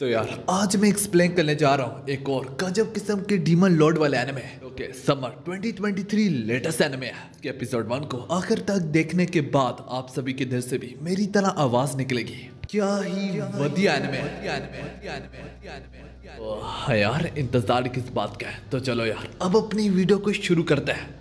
तो यार आज मैं एक्सप्लेन करने जा रहा हूँ एक और गजब किस्म के डीमन लॉर्ड वाले anime okay summer 2023 latest anime है कि एपिसोड वन को आखिर तक देखने के बाद आप सभी के दिल से भी मेरी तरह आवाज निकलेगी क्या ही वधिया एनिमे हाँ यार इंतजार किस बात का है तो चलो यार अब अपनी वीडियो को शुरू करते हैं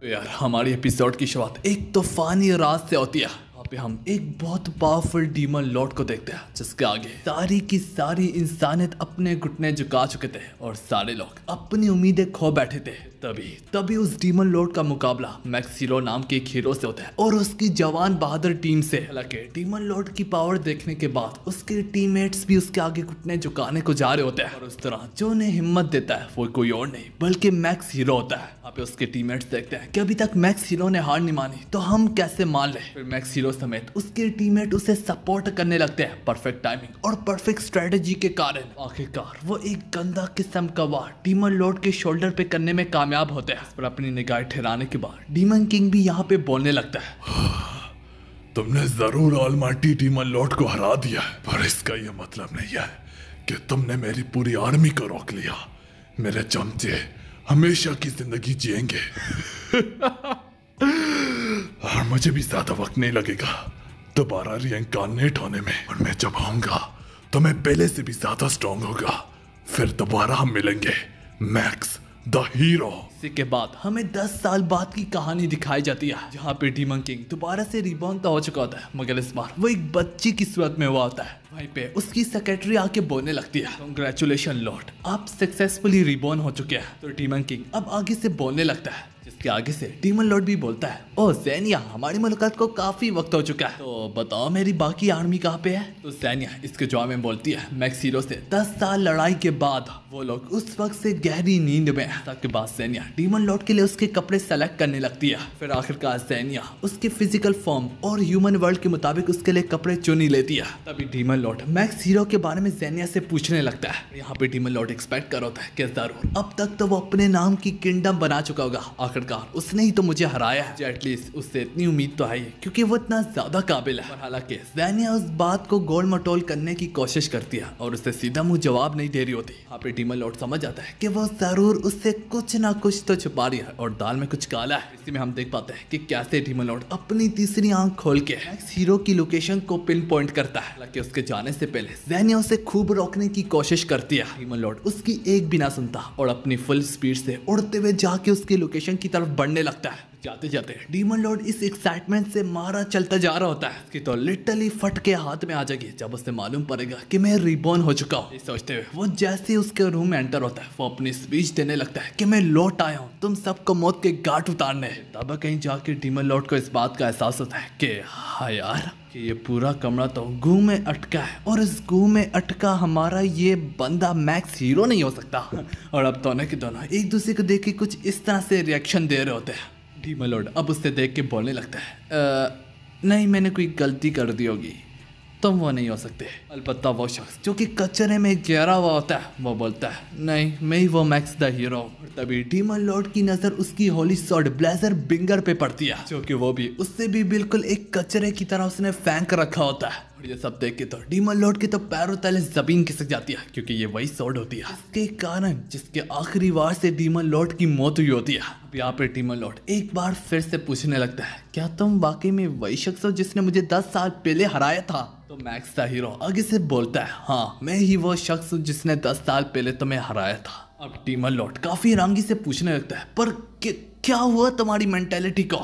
तो यार हमारी एपिसोड की शुरुआत एक तूफानी रात से होती है पे हम एक बहुत पावरफुल डीमन लॉर्ड को देखते हैं जिसके आगे सारी की सारी इंसानियत अपने घुटने झुका चुके थे और सारे लोग अपनी उम्मीदें खो बैठे थे तभी तभी उस डीमन लॉर्ड का मुकाबला मैक्सिलो नाम के हीरो से होता है और उसकी जवान बहादुर टीम से हालांकि डीमन लॉर्ड की पावर देखने के बाद उसके टीममेट्स भी उसके आगे घुटने झुकाने को जा रहे होते हैं और उस तरह जो उन्हें हिम्मत देता है वो कोई और नहीं बल्कि मैक्स हीरो होता है वहाँ पे उसके टीममेट्स देखते हैं कि अभी तक मैक्स हीरो ने हार नहीं मानी तो हम कैसे मान लें फिर मैक्स हीरो समेत उसके टीममेट उसे सपोर्ट करने लगते हैं परफेक्ट टाइमिंग और परफेक्ट स्ट्रेटजी के कारण आखिरकार वो एक गंदा किस्म का वार डीमन लॉर्ड के शोल्डर पे करने में कामयाब होते हैं पर अपनी निगाह ठहराने के बाद डीमन किंग भी यहाँ पे बोलने लगता है तुमने जरूर ऑलमाटी डीमन लॉर्ड को हरा दिया है पर इसका यह मतलब नहीं है कि तुमने मेरी पूरी आर्मी को रोक लिया मेरे चमचे हमेशा की जिंदगी जिएंगे और मुझे भी ज्यादा वक्त नहीं लगेगा दोबारा रियंकानेट होने में और मैं जब आऊंगा तो मैं पहले से भी ज्यादा स्ट्रांग होगा फिर दोबारा हम मिलेंगे मैक्स द हीरो के बाद हमें 10 साल बाद की कहानी दिखाई जाती है जहाँ पे डीमन किंग दोबारा से रिबॉर्न तो हो चुका होता है मगर इस बार वो एक बच्ची की सूरत में हुआ होता है वहीं पे उसकी सेक्रेटरी आके बोलने लगती है कंग्रेचुलेशन लॉर्ड आप सक्सेसफुली रिबॉर्न हो चुके हैं तो डीमन किंग अब आगे से बोलने लगता है के आगे से डीमन लॉर्ड भी बोलता है ओ सैनिया हमारी मुलाकात को काफी वक्त हो चुका है तो बताओ मेरी बाकी आर्मी कहाँ पे है तो सैनिया इसके जवाब में बोलती है मैक्सीरो से दस साल लड़ाई के बाद वो लोग उस वक्त से गहरी नींद में है ताकि बाद सैनिया डीमन लॉर्ड के लिए उसके कपड़े सेलेक्ट करने लगती है फिर आखिरकार सैनिया उसके फिजिकल फॉर्म और ह्यूमन वर्ल्ड के मुताबिक उसके लिए कपड़े चुनी लेती है तभी डीमन लॉर्ड मैक्स हीरो के बारे में सैनिया से पूछने लगता है यहाँ पे डीमन लॉर्ड एक्सपेक्ट करो था कि जरूर अब तक तो वो अपने नाम की किंगडम बना चुका होगा आखिरकार आखिरकार उसने ही तो मुझे हराया है एटलीस्ट उससे इतनी उम्मीद तो आई है क्योंकि वो इतना ज्यादा काबिल है हालांकि जैनिया उस बात को गोल मटोल करने की कोशिश करती है और उससे सीधा मुंह जवाब नहीं दे रही होती आपे हाँ, टीमा लॉर्ड समझ आता है की वो जरूर उससे कुछ ना कुछ तो छुपा रही है और दाल में कुछ काला है इसी में हम देख पाते हैं की कैसे टीमा लॉर्ड अपनी तीसरी आंख खोल के हीरो की लोकेशन को पिन पॉइंट करता है हालांकि उसके जाने से पहले जैनिया उसे खूब रोकने की कोशिश करती है टीमा उसकी एक बिना सुनता और अपनी फुल स्पीड से उड़ते हुए जाके उसकी लोकेशन की तरफ बढ़ने लगता है जाते जाते डीमन लॉर्ड इस एक्साइटमेंट से मारा चलता जा रहा होता है कि तो लिटरली फट के हाथ में आ जाएगी जब उसे मालूम पड़ेगा कि मैं रिबॉर्न हो चुका हूँ सोचते हुए वो जैसे ही उसके रूम में एंटर होता है वो अपनी स्पीच देने लगता है कि मैं लौट आया हूँ तुम सबको मौत के घाट उतारने तब कहीं जाके डीमन लॉर्ड को इस बात का एहसास होता है कि हाँ यार कि ये पूरा कमरा तो गू में अटका है और इस गू में अटका हमारा ये बंदा मैक्स हीरो नहीं हो सकता और अब दोनों के दोनों एक दूसरे को देख के कुछ इस तरह से रिएक्शन दे रहे होते हैं डी मलोड अब उससे देख के बोलने लगता है आ, नहीं मैंने कोई गलती कर दी होगी तुम वो नहीं हो सकते अलबत् वो शख्स जो कि कचरे में गहरा हुआ होता है वो बोलता है नहीं मैं ही वो मैक्स द हीरो तभी डीमन लॉर्ड की नज़र उसकी होली शॉट ब्लेजर बिंगर पे पड़ती है जो कि वो भी उससे भी बिल्कुल एक कचरे की तरह उसने फेंक रखा होता है और ये सब देख के तो डीमन लॉर्ड के तो पैरों तले जमीन खिसक जाती है क्योंकि ये वही सॉर्ड होती है इसके कारण जिसके आखिरी बार से डीमन लॉर्ड की मौत हुई होती है अब यहाँ पे डीमन लॉर्ड एक बार फिर से पूछने लगता है क्या तुम वाकई में वही शख्स हो जिसने मुझे दस साल पहले हराया था तो मैक्स का हीरो आगे से बोलता है हाँ मैं ही वो शख्स हूँ जिसने दस साल पहले तुम्हें हराया था अब डीमन लॉर्ड काफी रंगी से पूछने लगता है पर क्या हुआ तुम्हारी मेंटेलिटी का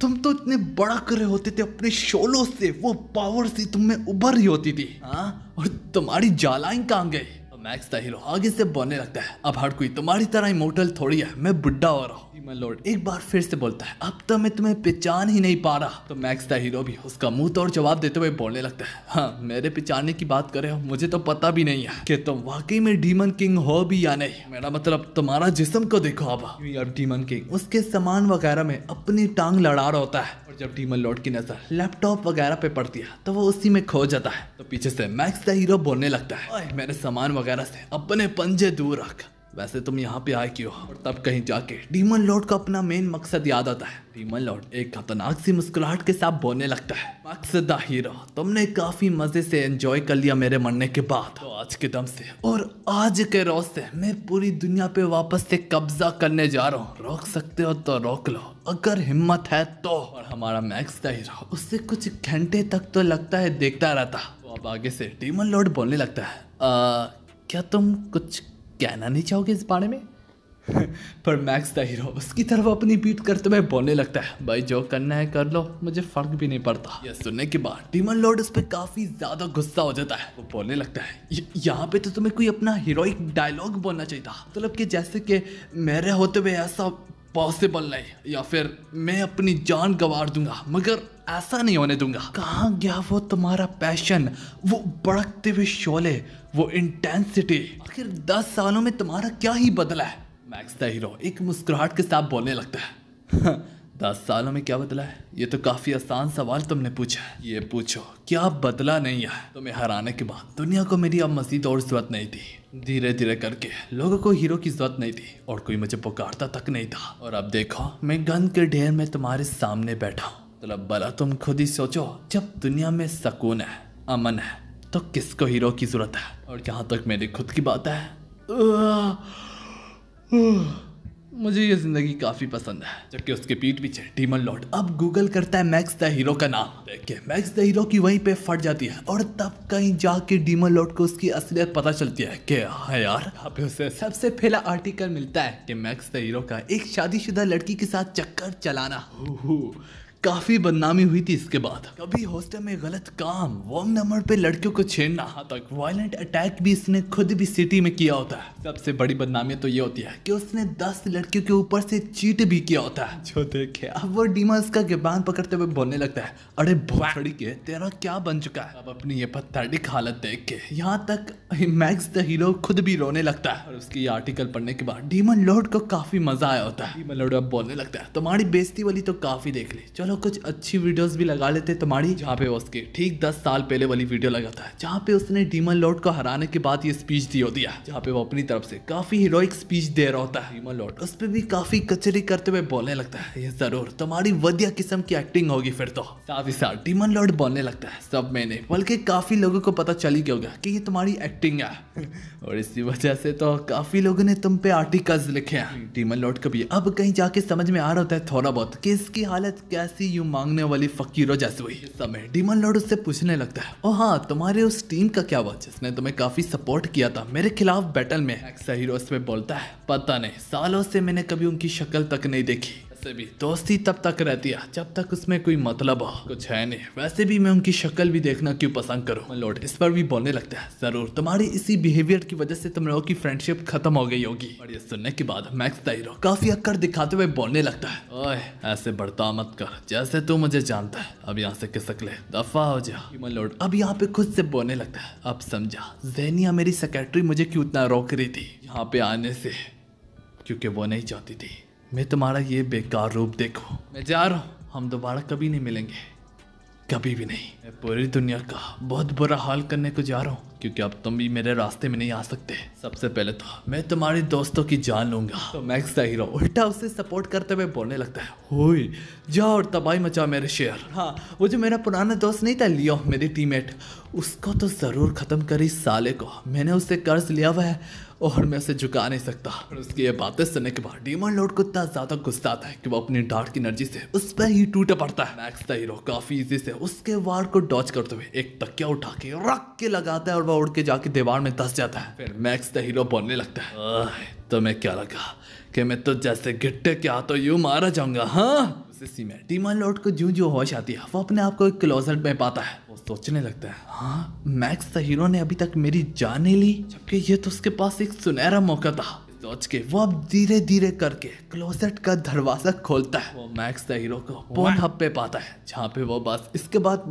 तुम तो इतने बड़ा कर रहे होते थे अपने शोलो से वो पावर से तुम में उभर रही होती थी आ? हाँ? और तुम्हारी जालाएं कहाँ गई मैक्स द हीरो आगे से बोलने लगता है अब हर कोई तुम्हारी तरह इमोटल थोड़ी है मैं बुढ़ा हो रहा हूँ लीग लॉर्ड एक बार फिर से बोलता है अब तो मैं तुम्हें पहचान ही नहीं पा रहा तो मैक्स द हीरो भी उसका मुंह तोड़ जवाब देते हुए बोलने लगता है हाँ मेरे पहचानने की बात करे हो मुझे तो पता भी नहीं है कि तुम वाकई में डीमन किंग हो भी या नहीं मेरा मतलब तुम्हारा जिसम को देखो अब अब डीमन किंग उसके सामान वगैरह में अपनी टांग लड़ा रहा होता है और जब डीमन लॉर्ड की नजर लैपटॉप वगैरह पे पड़ती है तो वो उसी में खो जाता है तो पीछे से मैक्स द हीरो बोलने लगता है मेरे सामान वगैरह से अपने पंजे दूर रख वैसे तुम यहाँ पे आए क्यों और तब कहीं जाके डीमन लॉर्ड का अपना मेन मकसद याद आता है डीमन लॉर्ड एक खतरनाक सी मुस्कुराहट के साथ बोलने लगता है मकसद हीरो तुमने काफी मजे से एंजॉय कर लिया मेरे मरने के बाद तो आज के दम से और आज के रोज से मैं पूरी दुनिया पे वापस से कब्जा करने जा रहा हूँ रोक सकते हो तो रोक लो अगर हिम्मत है तो और हमारा मैक्स द हीरो उससे कुछ घंटे तक तो लगता है देखता रहता तो अब आगे से डीमन लॉर्ड बोलने लगता है आ, क्या तुम कुछ कहना नहीं चाहोगे इस बारे में पर मैक्स द हीरो उसकी तरफ अपनी पीट करते हुए बोलने लगता है भाई जो करना है कर लो मुझे फर्क भी नहीं पड़ता यह सुनने के बाद डीमन लॉर्ड उस पर काफी ज्यादा गुस्सा हो जाता है वो बोलने लगता है यहाँ पे तो तुम्हें कोई अपना हीरोइक डायलॉग बोलना चाहिए था मतलब तो कि जैसे कि मेरे होते हुए ऐसा पॉसिबल नहीं या फिर मैं अपनी जान गवार दूंगा मगर ऐसा नहीं होने दूंगा कहाँ गया वो तुम्हारा पैशन वो भड़कते हुए शोले वो इंटेंसिटी आखिर दस सालों में तुम्हारा क्या ही बदला है मैक्स द हीरो एक मुस्कुराहट के साथ बोलने लगता है दस सालों में क्या बदला है ये तो काफ़ी आसान सवाल तुमने पूछा है ये पूछो क्या बदला नहीं है तुम्हें हराने के बाद दुनिया को मेरी अब मजीद और जरूरत नहीं थी धीरे धीरे करके लोगों को हीरो की जरूरत नहीं थी और कोई मुझे पुकारता तक नहीं था और अब देखो मैं गन के ढेर में तुम्हारे सामने बैठा हूँ मतलब भला तुम खुद ही सोचो जब दुनिया में सुकून है अमन है तो किसको हीरो की जरूरत है और जहाँ तक मेरी खुद की बात है मुझे ये ज़िंदगी काफ़ी पसंद है जबकि उसके पीठ पीछे डीमन लॉर्ड अब गूगल करता है मैक्स द हीरो का नाम देखिए मैक्स द हीरो की वहीं पे फट जाती है और तब कहीं जाके डीमन लॉर्ड को उसकी असलियत पता चलती है कि हाँ यार अब उसे सबसे पहला आर्टिकल मिलता है कि मैक्स द हीरो का एक शादीशुदा लड़की के साथ चक्कर चलाना काफी बदनामी हुई थी इसके बाद कभी हॉस्टल में गलत काम वॉन्ग नंबर पे लड़कियों को छेड़ना हाँ तक वायलेंट अटैक भी इसने खुद भी सिटी में किया होता है सबसे बड़ी बदनामी तो ये होती है कि उसने दस लड़कियों के ऊपर से चीट भी किया होता है जो देखे अब वो डीमा उसका गिबान पकड़ते हुए बोलने लगता है अरे भोड़ी के तेरा क्या बन चुका है अब अपनी ये पत्थरिक हालत देख के यहाँ तक मैक्स द हीरो खुद भी रोने लगता है और उसकी आर्टिकल पढ़ने के बाद डीमन लोड को काफी मजा आया होता है डीमन लोड अब बोलने लगता है तुम्हारी बेजती वाली तो काफी देख ली चलो लोग कुछ अच्छी वीडियोस भी लगा लेते तुम्हारी जहाँ पे उसके ठीक दस साल पहले वाली वीडियो लगाता है जहाँ पे उसने डीमन लॉर्ड को हराने के बाद ये स्पीच दी होती है जहाँ पे वो अपनी तरफ से काफी हीरोइक स्पीच दे रहा होता है डीमन लॉर्ड उस पर भी काफी कचरी करते हुए बोलने लगता है ये जरूर तुम्हारी वधिया किस्म की एक्टिंग होगी फिर तो साथ ही साथ डीमन लॉर्ड बोलने लगता है सब मैंने बल्कि काफी लोगों को पता चल ही गया होगा की ये तुम्हारी एक्टिंग है और इसी वजह से तो काफी लोगों ने तुम पे आर्टिकल्स लिखे हैं डीमन लॉर्ड कभी अब कहीं जाके समझ में आ रहा होता है थोड़ा बहुत कि इसकी हालत कैसी ऐसी यू मांगने वाली फकीरों जैसे हुई समय डीमन लॉर्ड उससे पूछने लगता है ओ हाँ तुम्हारे उस टीम का क्या हुआ जिसने तुम्हें काफी सपोर्ट किया था मेरे खिलाफ बैटल में एक्सा हीरो बोलता है पता नहीं सालों से मैंने कभी उनकी शक्ल तक नहीं देखी वैसे भी दोस्ती तब तक रहती है जब तक उसमें कोई मतलब हो कुछ है नहीं वैसे भी मैं उनकी शक्ल भी देखना क्यों पसंद करूँ लौट इस पर भी बोलने लगता है जरूर तुम्हारी इसी बिहेवियर की वजह से तुम लोगों की फ्रेंडशिप खत्म हो गई होगी और ये सुनने के बाद मैक्स ताहिरो काफी अक्कर दिखाते हुए बोलने लगता है ओए ऐसे बर्ताव मत कर जैसे तू मुझे जानता है अब यहाँ से किसक ले दफा हो जा लौट अब यहाँ पे खुद से बोलने लगता है अब समझा जैनिया मेरी सेक्रेटरी मुझे क्यों इतना रोक रही थी यहाँ पे आने से क्योंकि वो नहीं चाहती थी मैं तुम्हारा ये बेकार रूप देखो मैं जा रहा हूँ हम दोबारा कभी नहीं मिलेंगे कभी भी नहीं मैं पूरी दुनिया का बहुत बुरा हाल करने को जा रहा हूँ क्योंकि अब तुम भी मेरे रास्ते में नहीं आ सकते सबसे पहले तो मैं तुम्हारे दोस्तों की जान लूंगा तो मैक्स का हीरो उल्टा उसे सपोर्ट करते हुए बोलने लगता है हुई जाओ और तबाही मचा मेरे शेयर हाँ वो जो मेरा पुराना दोस्त नहीं था लियो मेरी टीममेट उसको तो ज़रूर ख़त्म करी साले को मैंने उससे कर्ज लिया हुआ है और मैं उसे झुका नहीं सकता और उसकी ये बातें सुनने के बाद डीमन लॉर्ड को इतना ज़्यादा गुस्सा आता है कि वो अपनी डार्ट की एनर्जी से उस पर ही टूट पड़ता है मैक्स का हीरो काफ़ी इजी से उसके वार को डॉच करते हुए एक तकिया उठा के रख के लगाता है और वह उड़ के जाके दीवार में धस जाता है फिर मैक्स का हीरो बोलने लगता है तो मैं क्या लगा कि मैं तो जैसे गिट्टे के हाथों यू मारा जाऊंगा हाँ सी में टीमन लॉर्ड को जो जो होश आती है वो अपने आप को एक क्लोजर में पाता है वो सोचने लगता है हाँ मैक्स द हीरो ने अभी तक मेरी जान नहीं ली जबकि ये तो उसके पास एक सुनहरा मौका था सोच के वो अब धीरे धीरे करके क्लोजेट का दरवाजा खोलता है वो मैक्स द हीरो को पोन हब पे पाता है जहाँ पे वो बस इसके बाद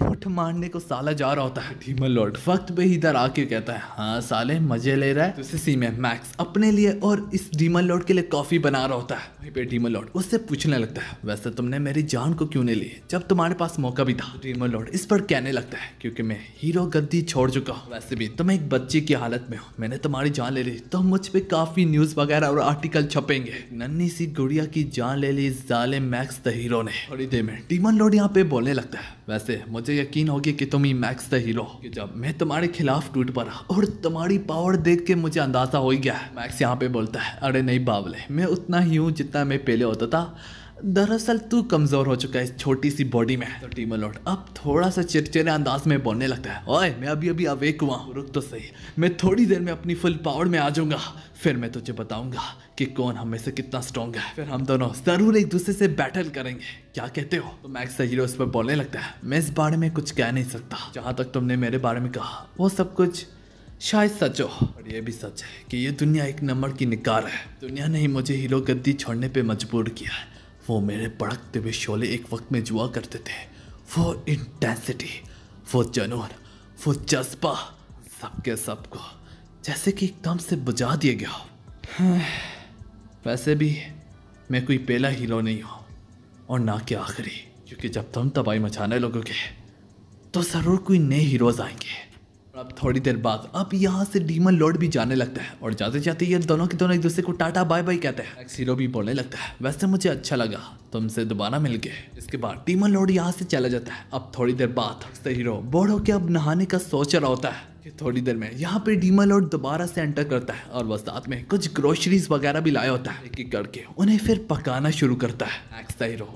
मुठ मारने को साला जा रहा होता है धीमा लॉर्ड वक्त पे इधर आके कहता है हाँ साले मजे ले रहा है तो सी में मैक्स अपने लिए और इस डीमन लॉर्ड के लिए कॉफी बना रहा होता है वहीं पे डीमन लॉर्ड उससे पूछने लगता है वैसे तुमने मेरी जान को क्यों नहीं ली जब तुम्हारे पास मौका भी था तो डीमन लॉर्ड इस पर कहने लगता है क्यूँकी मैं हीरो गद्दी छोड़ चुका हूँ वैसे भी तुम एक बच्चे की हालत में हो मैंने तुम्हारी जान ले ली तो मुझ पे काफी न्यूज वगैरह और आर्टिकल छपेंगे नन्ही सी गुड़िया की जान ले ली जाले मैक्स द हीरो ने थोड़ी देर में डीमन लॉर्ड यहाँ पे बोलने लगता है वैसे मुझे यकीन होगी कि तुम ही मैक्स द हीरो जब मैं तुम्हारे खिलाफ टूट पड़ा और तुम्हारी पावर देख के मुझे अंदाजा हो ही गया मैक्स यहाँ पे बोलता है अरे नहीं बावले मैं उतना ही हूँ जितना मैं पहले होता था दरअसल तू कमज़ोर हो चुका है इस छोटी सी बॉडी में तो टीमलोट अब थोड़ा सा चिड़चिड़े अंदाज में बोलने लगता है ओए मैं अभी अभी अवेक हुआ हूँ रुक तो सही मैं थोड़ी देर में अपनी फुल पावर में आ जाऊँगा फिर मैं तुझे बताऊंगा कि कौन हम में से कितना स्ट्रॉन्ग है फिर हम दोनों ज़रूर एक दूसरे से बैटल करेंगे क्या कहते हो तो मैक्स हीरो पर बोलने लगता है मैं इस बारे में कुछ कह नहीं सकता जहाँ तक तुमने मेरे बारे में कहा वो सब कुछ शायद सच हो और ये भी सच है कि ये दुनिया एक नंबर की निकार है दुनिया ने ही मुझे हीरो गद्दी छोड़ने पे मजबूर किया है वो मेरे भड़कते हुए शोले एक वक्त में जुआ करते थे वो इंटेंसिटी वो जनून वो जज्बा सबके सबको जैसे कि एकदम से बुझा दिया गया हो वैसे भी मैं कोई पहला हीरो नहीं हूँ और ना कि आखिरी क्योंकि जब तुम तबाही मचाने लगोगे तो ज़रूर कोई नए हीरोज़ आएंगे अब थोड़ी देर बाद अब यहाँ से डीमन लॉर्ड भी जाने लगता है और जाते जाते ये दोनों के दोनों एक दूसरे को टाटा बाय बाय कहते हैं सीरो भी बोलने लगता है वैसे मुझे अच्छा लगा तुमसे दोबारा मिल गए इसके बाद डीमन लॉर्ड यहाँ से चला जाता है अब थोड़ी देर बाद हीरो बोर्ड होकर अब नहाने का सोच रहा होता है थोड़ी देर में यहाँ पे डीमा लॉर्ड दोबारा से एंटर करता है और वह में कुछ ग्रोसरीज वगैरह भी लाया होता है एक करके उन्हें फिर पकाना शुरू करता है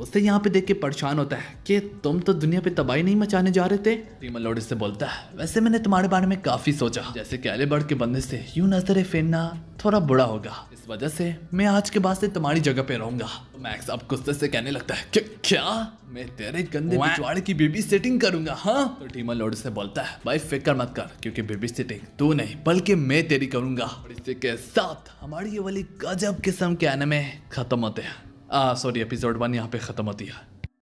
उससे यहाँ पे देख के परेशान होता है कि तुम तो दुनिया पे तबाही नहीं मचाने जा रहे थे डीमा लॉर्ड इससे बोलता है वैसे मैंने तुम्हारे बारे में काफी सोचा जैसे कैलेबर्ड के बंदे से यू नजर फेरना थोड़ा बुरा होगा इस वजह से मैं आज के बाद से तुम्हारी जगह पे रहूंगा तो मैक्स अब गुस्से से कहने लगता है कि क्या मैं तेरे गंदे पिछवाड़े की बेबी सेटिंग करूंगा हाँ तो टीमा लोड से बोलता है भाई फिक्र मत कर क्योंकि बेबी सेटिंग तू नहीं बल्कि मैं तेरी करूंगा और इसी के साथ हमारी ये वाली गजब किस्म के आने में खत्म होते हैं सॉरी एपिसोड वन यहाँ पे खत्म होती है